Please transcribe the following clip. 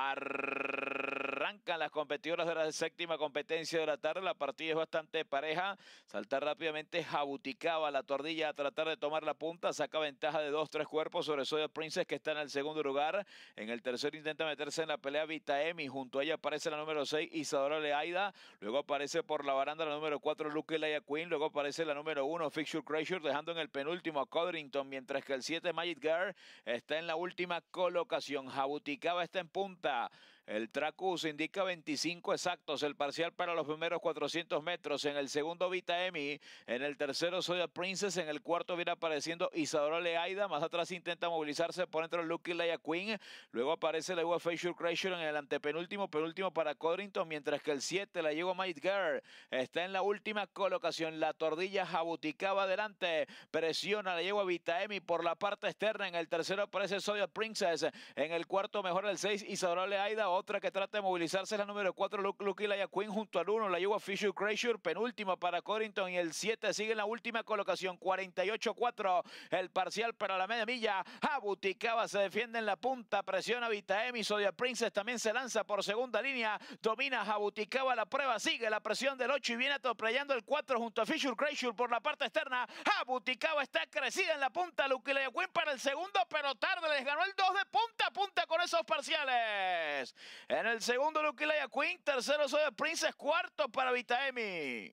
Arr las competidoras de la séptima competencia de la tarde. La partida es bastante pareja. Saltar rápidamente Jabuticaba la tordilla a tratar de tomar la punta. Saca ventaja de dos, tres cuerpos sobre Soya Princess que está en el segundo lugar. En el tercero intenta meterse en la pelea Vitaemi. Junto a ella aparece la número 6 Isadora Leaida. Luego aparece por la baranda la número 4 Luke Laia Queen. Luego aparece la número 1 Fixture Crasher dejando en el penúltimo a Codrington. Mientras que el 7 Magic Girl está en la última colocación. Jabuticaba está en punta. El Tracus indica 25 exactos. El parcial para los primeros 400 metros. En el segundo, Vita Emi. En el tercero, Soya Princess. En el cuarto, viene apareciendo Isadora Leida Más atrás intenta movilizarse por dentro Lucky Leia Queen. Luego aparece la UFA Facial Crasher en el antepenúltimo, penúltimo para Codrington. Mientras que el 7 la llegó Might Girl. Está en la última colocación. La tordilla Jabuticaba adelante. Presiona la llegó Vita Emi por la parte externa. En el tercero aparece Soya Princess. En el cuarto, mejor el 6, Isadora Leida otra que trata de movilizarse es la número 4, Luke Queen junto al 1, la lleva Fisher Crasher, penúltima para Corrington y el 7 sigue en la última colocación, 48-4, el parcial para la media milla, Abuticaba se defiende en la punta, presiona Vitaemi, odia Princess también se lanza por segunda línea, domina Jabuticaba la prueba, sigue la presión del 8 y viene atropellando el 4 junto a Fisher Crasher por la parte externa, Jabuticaba está crecida en la punta, Luke Queen para el segundo, pero tarde les ganó el 2 de punta a punta con esos parciales. En el segundo, Luke Leia Queen. Tercero, de Princess. Cuarto para Vitaemi.